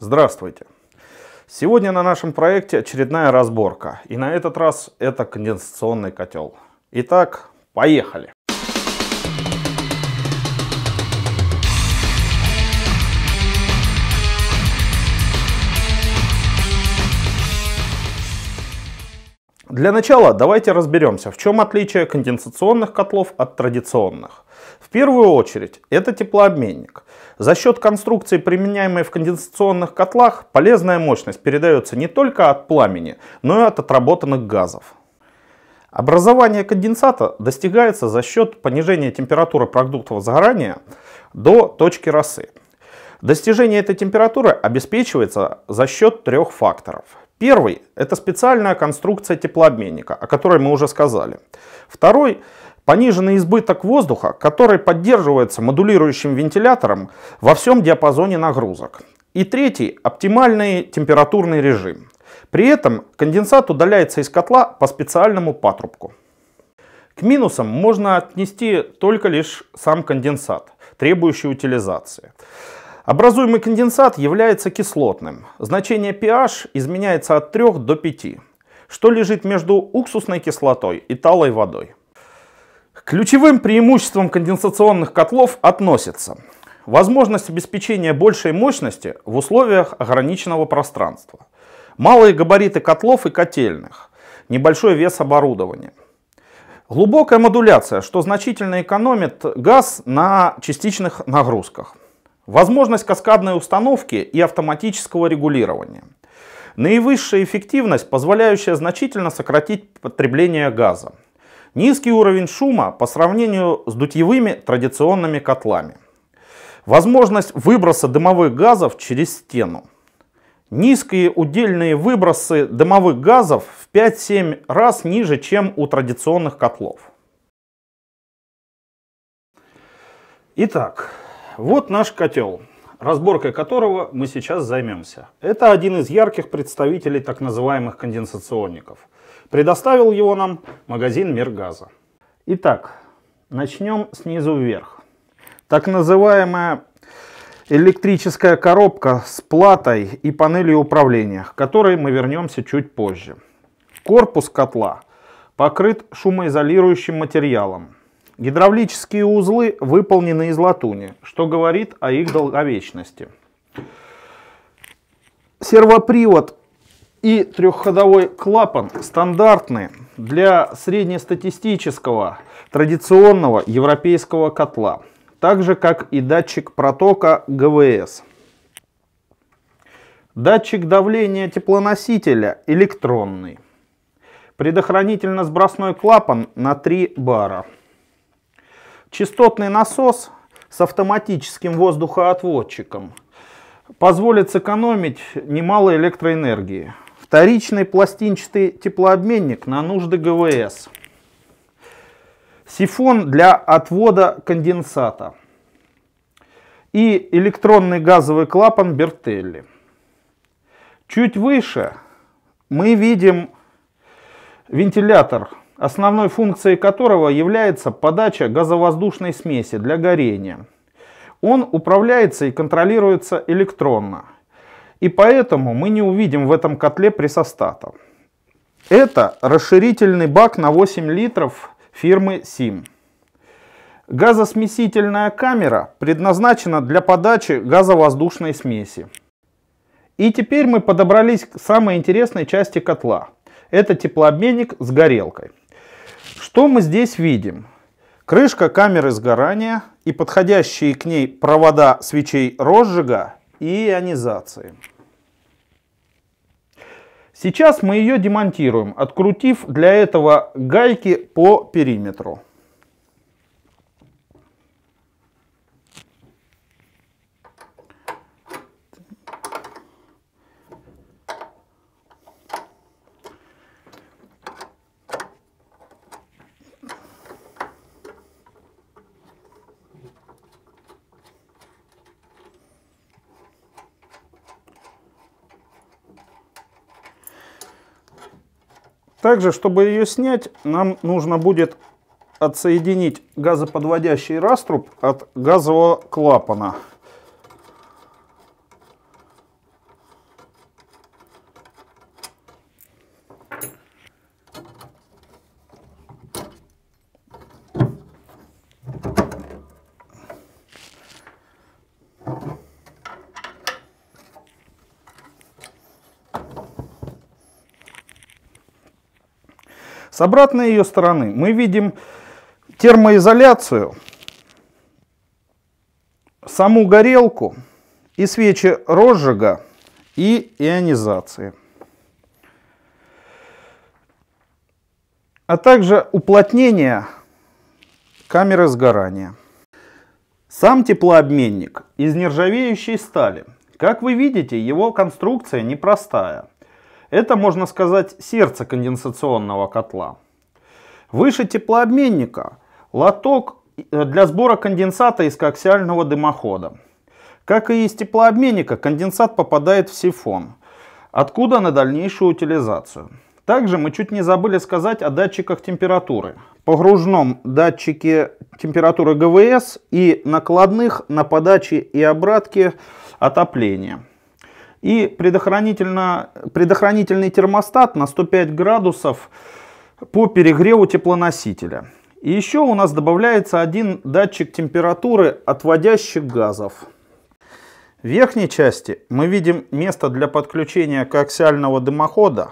Здравствуйте! Сегодня на нашем проекте очередная разборка. И на этот раз это конденсационный котел. Итак, поехали! Для начала давайте разберемся, в чем отличие конденсационных котлов от традиционных. В первую очередь, это теплообменник. За счет конструкции, применяемой в конденсационных котлах, полезная мощность передается не только от пламени, но и от отработанных газов. Образование конденсата достигается за счет понижения температуры продуктов загорания до точки росы. Достижение этой температуры обеспечивается за счет трех факторов. Первый – это специальная конструкция теплообменника, о которой мы уже сказали. Второй Пониженный избыток воздуха, который поддерживается модулирующим вентилятором во всем диапазоне нагрузок. И третий – оптимальный температурный режим. При этом конденсат удаляется из котла по специальному патрубку. К минусам можно отнести только лишь сам конденсат, требующий утилизации. Образуемый конденсат является кислотным. Значение pH изменяется от 3 до 5, что лежит между уксусной кислотой и талой водой. Ключевым преимуществом конденсационных котлов относятся возможность обеспечения большей мощности в условиях ограниченного пространства, малые габариты котлов и котельных, небольшой вес оборудования, глубокая модуляция, что значительно экономит газ на частичных нагрузках, возможность каскадной установки и автоматического регулирования, наивысшая эффективность, позволяющая значительно сократить потребление газа. Низкий уровень шума по сравнению с дутьевыми традиционными котлами. Возможность выброса дымовых газов через стену. Низкие удельные выбросы дымовых газов в 5-7 раз ниже, чем у традиционных котлов. Итак, вот наш котел, разборкой которого мы сейчас займемся. Это один из ярких представителей так называемых конденсационников – Предоставил его нам магазин «Мир газа». Итак, начнем снизу вверх. Так называемая электрическая коробка с платой и панелью управления, к которой мы вернемся чуть позже. Корпус котла покрыт шумоизолирующим материалом. Гидравлические узлы выполнены из латуни, что говорит о их долговечности. Сервопривод и трехходовой клапан стандартный для среднестатистического традиционного европейского котла, так же как и датчик протока ГВС. Датчик давления теплоносителя электронный. Предохранительно-сбросной клапан на 3 бара. Частотный насос с автоматическим воздухоотводчиком позволит сэкономить немало электроэнергии. Вторичный пластинчатый теплообменник на нужды ГВС. Сифон для отвода конденсата. И электронный газовый клапан Бертелли. Чуть выше мы видим вентилятор, основной функцией которого является подача газовоздушной смеси для горения. Он управляется и контролируется электронно. И поэтому мы не увидим в этом котле пресостата. Это расширительный бак на 8 литров фирмы SIM. Газосмесительная камера предназначена для подачи газовоздушной смеси. И теперь мы подобрались к самой интересной части котла. Это теплообменник с горелкой. Что мы здесь видим? Крышка камеры сгорания и подходящие к ней провода свечей розжига ионизации. Сейчас мы ее демонтируем, открутив для этого гайки по периметру. Также, чтобы ее снять, нам нужно будет отсоединить газоподводящий раструб от газового клапана. С обратной ее стороны мы видим термоизоляцию, саму горелку и свечи розжига и ионизации. А также уплотнение камеры сгорания. Сам теплообменник из нержавеющей стали. Как вы видите, его конструкция непростая. Это, можно сказать, сердце конденсационного котла. Выше теплообменника лоток э, для сбора конденсата из коаксиального дымохода. Как и из теплообменника, конденсат попадает в сифон, откуда на дальнейшую утилизацию. Также мы чуть не забыли сказать о датчиках температуры. Погружном датчике температуры ГВС и накладных на подаче и обратке отопления. И предохранительный термостат на 105 градусов по перегреву теплоносителя. И еще у нас добавляется один датчик температуры отводящих газов. В верхней части мы видим место для подключения коаксиального дымохода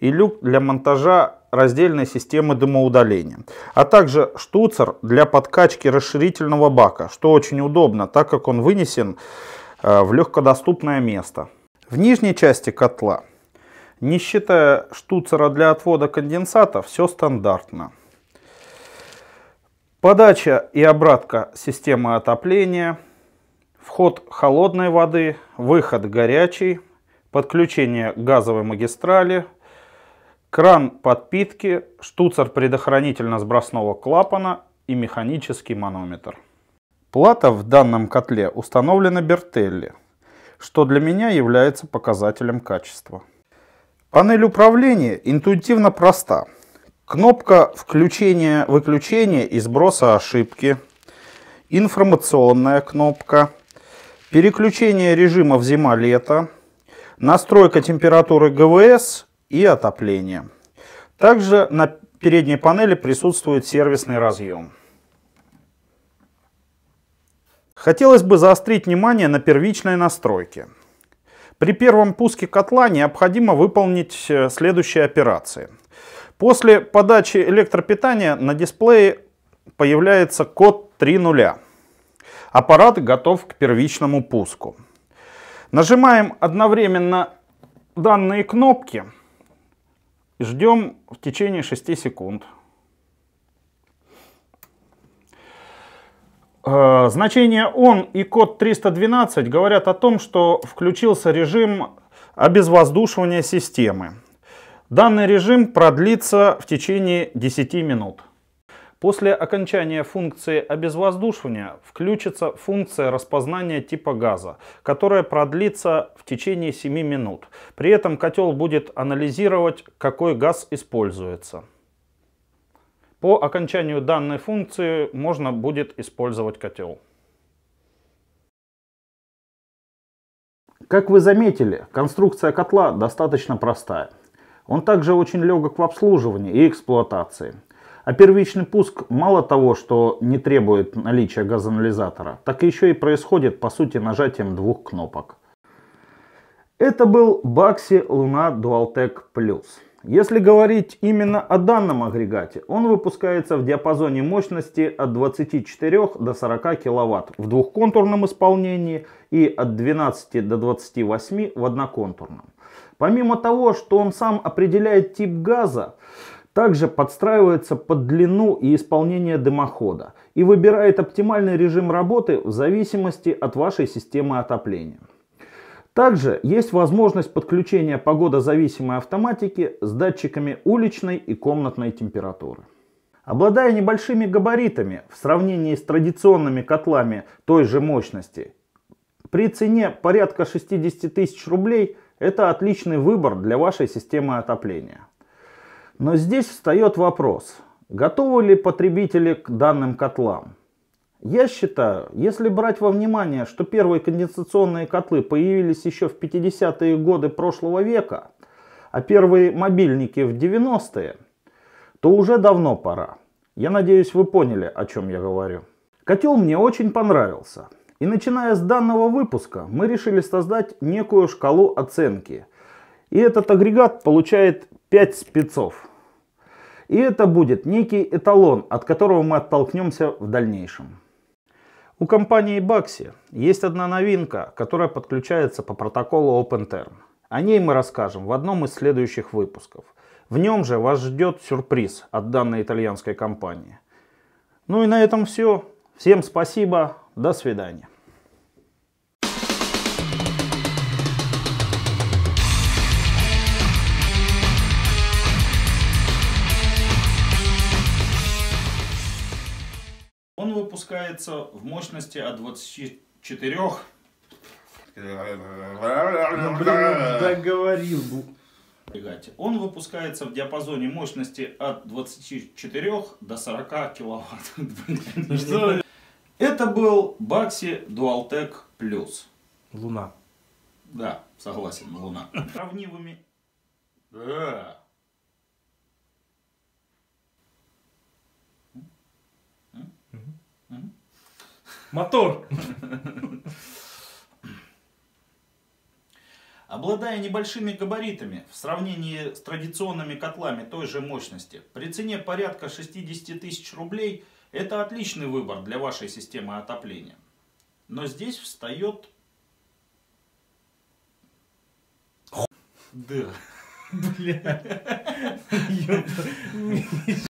и люк для монтажа раздельной системы дымоудаления, а также штуцер для подкачки расширительного бака, что очень удобно, так как он вынесен э, в легкодоступное место. В нижней части котла, не считая штуцера для отвода конденсата, все стандартно. Подача и обратка системы отопления, вход холодной воды, выход горячий, подключение газовой магистрали, кран подпитки, штуцер предохранительно-сбросного клапана и механический манометр. Плата в данном котле установлена Бертелли что для меня является показателем качества. Панель управления интуитивно проста. Кнопка включения-выключения и сброса ошибки, информационная кнопка, переключение режимов зима-лето, настройка температуры ГВС и отопления. Также на передней панели присутствует сервисный разъем. Хотелось бы заострить внимание на первичной настройке. При первом пуске котла необходимо выполнить э, следующие операции. После подачи электропитания на дисплее появляется код 3.0. Аппарат готов к первичному пуску. Нажимаем одновременно данные кнопки. Ждем в течение 6 секунд. Э, значение он и код 312 говорят о том, что включился режим обезвоздушивания системы. Данный режим продлится в течение 10 минут. После окончания функции обезвоздушивания включится функция распознания типа газа, которая продлится в течение 7 минут. При этом котел будет анализировать, какой газ используется. По окончанию данной функции можно будет использовать котел. Как вы заметили, конструкция котла достаточно простая. Он также очень легок в обслуживании и эксплуатации. А первичный пуск мало того, что не требует наличия газоанализатора, так еще и происходит по сути нажатием двух кнопок. Это был Baxi Luna DualTech Plus. Если говорить именно о данном агрегате, он выпускается в диапазоне мощности от 24 до 40 кВт в двухконтурном исполнении и от 12 до 28 в одноконтурном. Помимо того, что он сам определяет тип газа, также подстраивается под длину и исполнение дымохода и выбирает оптимальный режим работы в зависимости от вашей системы отопления. Также есть возможность подключения погодозависимой автоматики с датчиками уличной и комнатной температуры. Обладая небольшими габаритами в сравнении с традиционными котлами той же мощности, при цене порядка 60 тысяч рублей это отличный выбор для вашей системы отопления. Но здесь встает вопрос, готовы ли потребители к данным котлам? Я считаю, если брать во внимание, что первые конденсационные котлы появились еще в 50-е годы прошлого века, а первые мобильники в 90-е, то уже давно пора. Я надеюсь, вы поняли, о чем я говорю. Котел мне очень понравился. И начиная с данного выпуска, мы решили создать некую шкалу оценки. И этот агрегат получает 5 спецов. И это будет некий эталон, от которого мы оттолкнемся в дальнейшем. У компании Baxi есть одна новинка, которая подключается по протоколу OpenTerm. О ней мы расскажем в одном из следующих выпусков. В нем же вас ждет сюрприз от данной итальянской компании. Ну и на этом все. Всем спасибо. До свидания. измеряется в мощности от 24... Ну, договорил ну. бы. Он выпускается в диапазоне мощности от 24 до 40 киловатт. Это был Baxi Dualtech Plus. Луна. Да, согласен, Луна. Сравнивыми... Да. Мотор! Обладая небольшими габаритами в сравнении с традиционными котлами той же мощности, при цене порядка 60 тысяч рублей это отличный выбор для вашей системы отопления. Но здесь встает... Да. Бля.